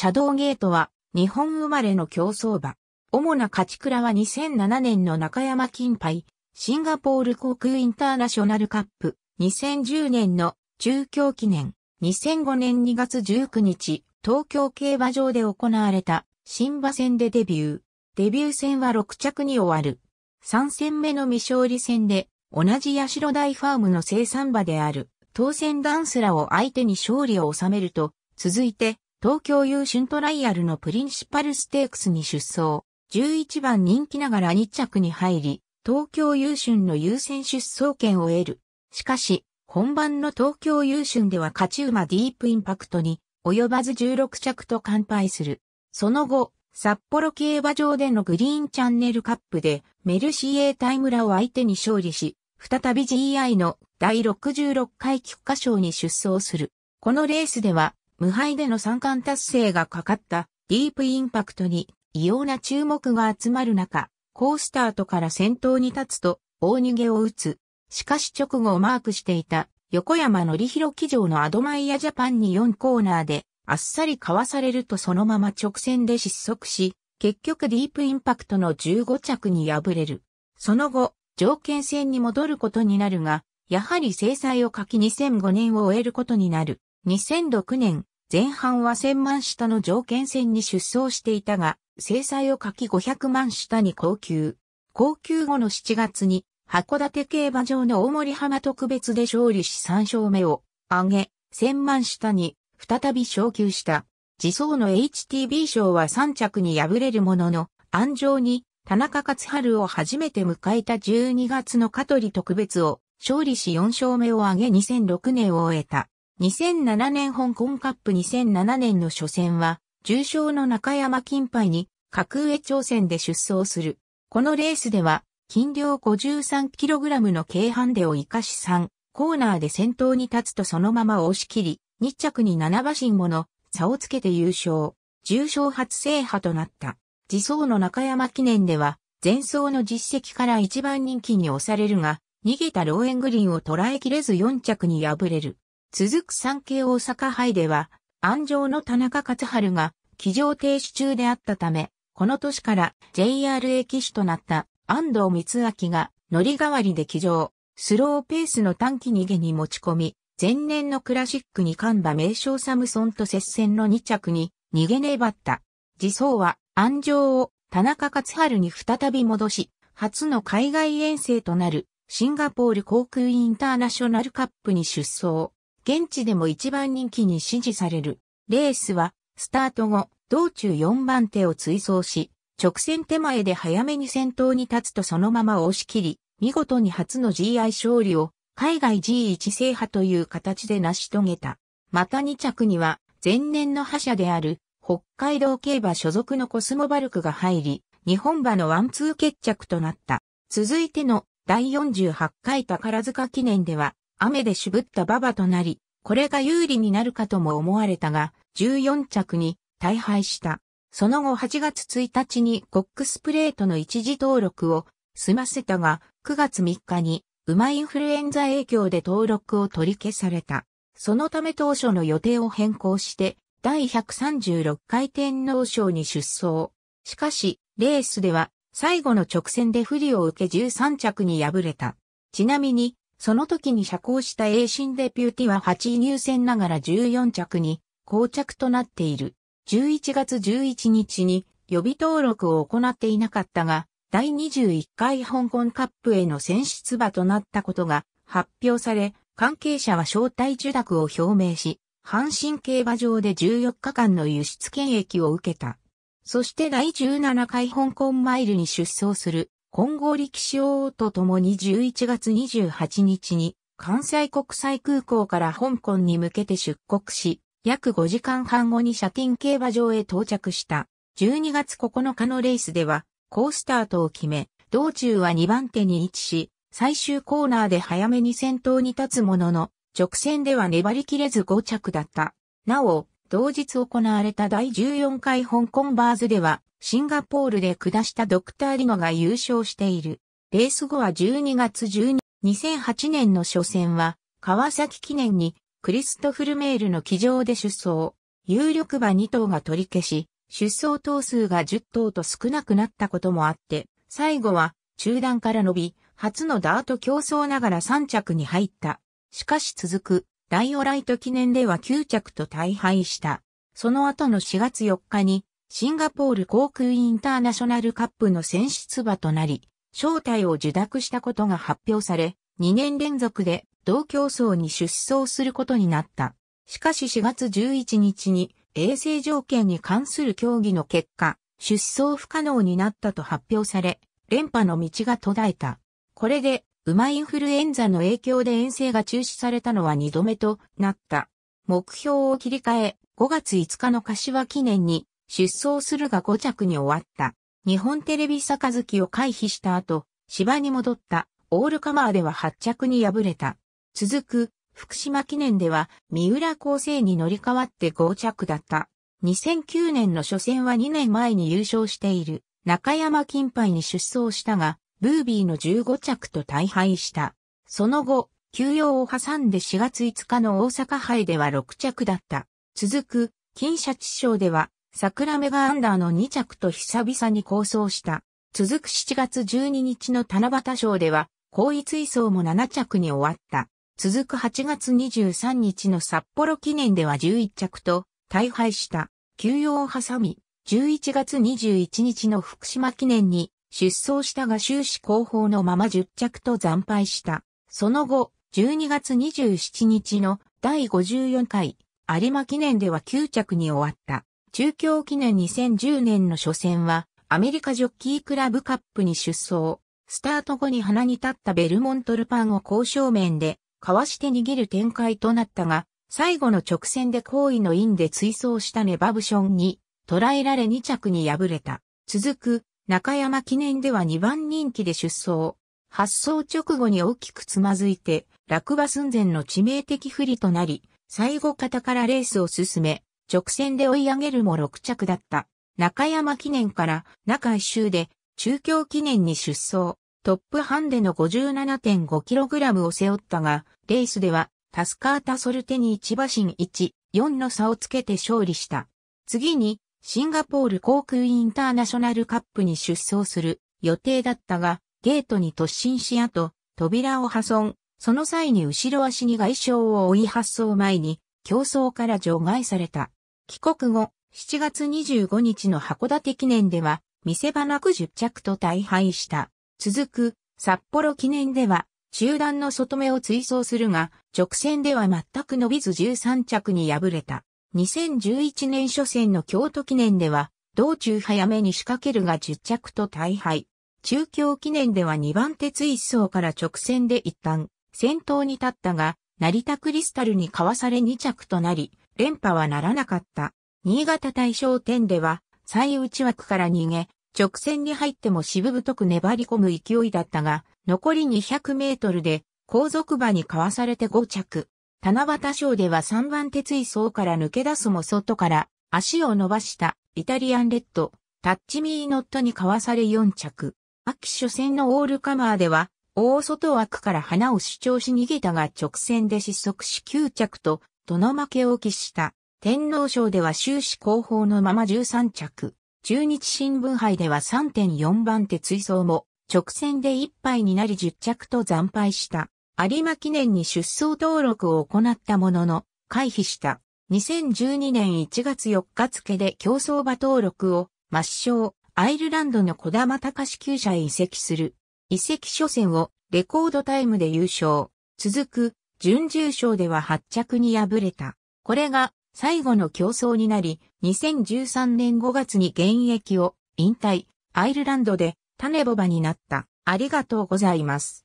シャドウゲートは日本生まれの競争馬。主な勝ち倉は2007年の中山金杯、シンガポール航空インターナショナルカップ、2010年の中京記念、2005年2月19日、東京競馬場で行われた新馬戦でデビュー。デビュー戦は6着に終わる。3戦目の未勝利戦で、同じ八代大ファームの生産馬である、当選ダンスらを相手に勝利を収めると、続いて、東京優春トライアルのプリンシパルステークスに出走、11番人気ながら2着に入り、東京優春の優先出走権を得る。しかし、本番の東京優春では勝ち馬ディープインパクトに、及ばず16着と完敗する。その後、札幌競馬場でのグリーンチャンネルカップで、メルシエータイムラを相手に勝利し、再び GI の第66回菊花賞に出走する。このレースでは、無敗での三冠達成がかかったディープインパクトに異様な注目が集まる中、ースタートから先頭に立つと大逃げを打つ。しかし直後をマークしていた横山のりひろ騎乗のアドマイヤジャパンに4コーナーであっさりかわされるとそのまま直線で失速し、結局ディープインパクトの15着に敗れる。その後、条件戦に戻ることになるが、やはり制裁を書き2005年を終えることになる。2006年、前半は1000万下の条件戦に出走していたが、制裁を書き500万下に高級。高級後の7月に、函館競馬場の大森浜特別で勝利し3勝目を挙げ、1000万下に再び昇級した。自走の HTB 賞は3着に敗れるものの、安城に田中勝春を初めて迎えた12月の香取特別を勝利し4勝目を挙げ2006年を終えた。2007年香港カップ2007年の初戦は、重賞の中山金杯に格上挑戦で出走する。このレースでは、金量 53kg の軽ハンデを生かし3コーナーで先頭に立つとそのまま押し切り、2着に7馬身もの差をつけて優勝。重賞初制覇となった。自走の中山記念では、前走の実績から一番人気に押されるが、逃げたローエングリーンを捉えきれず4着に敗れる。続く産経大阪杯では、安城の田中勝春が、騎乗停止中であったため、この年から JRA 騎手となった安藤光明が乗り代わりで騎乗、スローペースの短期逃げに持ち込み、前年のクラシックに勘馬名称サムソンと接戦の2着に逃げ粘った。自走は安城を田中勝春に再び戻し、初の海外遠征となるシンガポール航空インターナショナルカップに出走。現地でも一番人気に支持される。レースは、スタート後、道中4番手を追走し、直線手前で早めに先頭に立つとそのまま押し切り、見事に初の GI 勝利を、海外 G1 制覇という形で成し遂げた。また2着には、前年の覇者である、北海道競馬所属のコスモバルクが入り、日本馬のワンツー決着となった。続いての第48回宝塚記念では、雨で渋った馬場となり、これが有利になるかとも思われたが、14着に大敗した。その後8月1日にコックスプレートの一時登録を済ませたが、9月3日に馬インフルエンザ影響で登録を取り消された。そのため当初の予定を変更して、第136回天皇賞に出走。しかし、レースでは最後の直線で不利を受け13着に敗れた。ちなみに、その時に遮光した英進デピューティは8位入選ながら14着に、膠着となっている。11月11日に予備登録を行っていなかったが、第21回香港カップへの選出馬となったことが発表され、関係者は招待受諾を表明し、阪神競馬場で14日間の輸出権益を受けた。そして第17回香港マイルに出走する混合力士王と共に11月28日に関西国際空港から香港に向けて出国し、約5時間半後にシャティン競馬場へ到着した。12月9日のレースでは、ースタートを決め、道中は2番手に位置し、最終コーナーで早めに先頭に立つものの、直線では粘りきれず5着だった。なお、同日行われた第14回香港バーズでは、シンガポールで下したドクターリノが優勝している。レース後は12月12、2008年の初戦は、川崎記念に、クリストフルメールの騎乗で出走。有力馬2頭が取り消し、出走頭数が10頭と少なくなったこともあって、最後は、中段から伸び、初のダート競争ながら3着に入った。しかし続く、ライオライト記念では9着と大敗した。その後の4月4日に、シンガポール航空インターナショナルカップの選出馬となり、招待を受諾したことが発表され、2年連続で同競争に出走することになった。しかし4月11日に衛生条件に関する協議の結果、出走不可能になったと発表され、連覇の道が途絶えた。これで馬インフルエンザの影響で遠征が中止されたのは2度目となった。目標を切り替え、5月5日の柏記念に出走するが5着に終わった。日本テレビ杯を回避した後、芝に戻ったオールカマーでは8着に敗れた。続く福島記念では三浦厚生に乗り換わって5着だった。2009年の初戦は2年前に優勝している中山金杯に出走したが、ブービーの15着と大敗した。その後、休養を挟んで4月5日の大阪杯では6着だった。続く、金シャチ賞では、桜目がアンダーの2着と久々に構想した。続く7月12日の七夕賞では、高位追走も7着に終わった。続く8月23日の札幌記念では11着と大敗した。休養を挟み、11月21日の福島記念に出走したが終始後方のまま10着と惨敗した。その後、12月27日の第54回有馬記念では9着に終わった。中京記念2010年の初戦はアメリカジョッキークラブカップに出走。スタート後に鼻に立ったベルモントルパンを交渉面でかわして逃げる展開となったが、最後の直線で好意の因で追走したネバブションに捉えられ2着に敗れた。続く中山記念では2番人気で出走。発走直後に大きくつまずいて、落馬寸前の致命的不利となり、最後方からレースを進め、直線で追い上げるも6着だった。中山記念から中一周で中京記念に出走。トップハンデの 57.5kg を背負ったが、レースではタスカータソルテに1馬身1、4の差をつけて勝利した。次にシンガポール航空インターナショナルカップに出走する予定だったが、ゲートに突進し後、扉を破損、その際に後ろ足に外傷を負い発送前に、競争から除外された。帰国後、7月25日の函館記念では、見せ場なく10着と大敗した。続く、札幌記念では、中段の外目を追走するが、直線では全く伸びず13着に敗れた。2011年初戦の京都記念では、道中早めに仕掛けるが10着と大敗。中京記念では2番鉄一層から直線で一旦、先頭に立ったが、成田クリスタルにかわされ2着となり、連覇はならなかった。新潟大賞天では、最内枠から逃げ、直線に入っても渋太く粘り込む勢いだったが、残り200メートルで、後続馬にかわされて5着。七夕賞では3番手追走から抜け出すも外から足を伸ばしたイタリアンレッド、タッチミーノットにかわされ4着。秋初戦のオールカマーでは、大外枠から花を主張し逃げたが直線で失速し9着と、どの負けを喫した。天皇賞では終始後方のまま13着。中日新聞杯では3.4番手追走も、直線で1敗になり10着と惨敗した。有馬記念に出走登録を行ったものの、回避した。2012年1月4日付で競走馬登録を抹消、アイルランドの小玉隆厩舎へ移籍する。移籍初戦をレコードタイムで優勝。続く、準重賞では発着に敗れた。これが最後の競争になり、2013年5月に現役を引退、アイルランドで種ボバになった。ありがとうございます。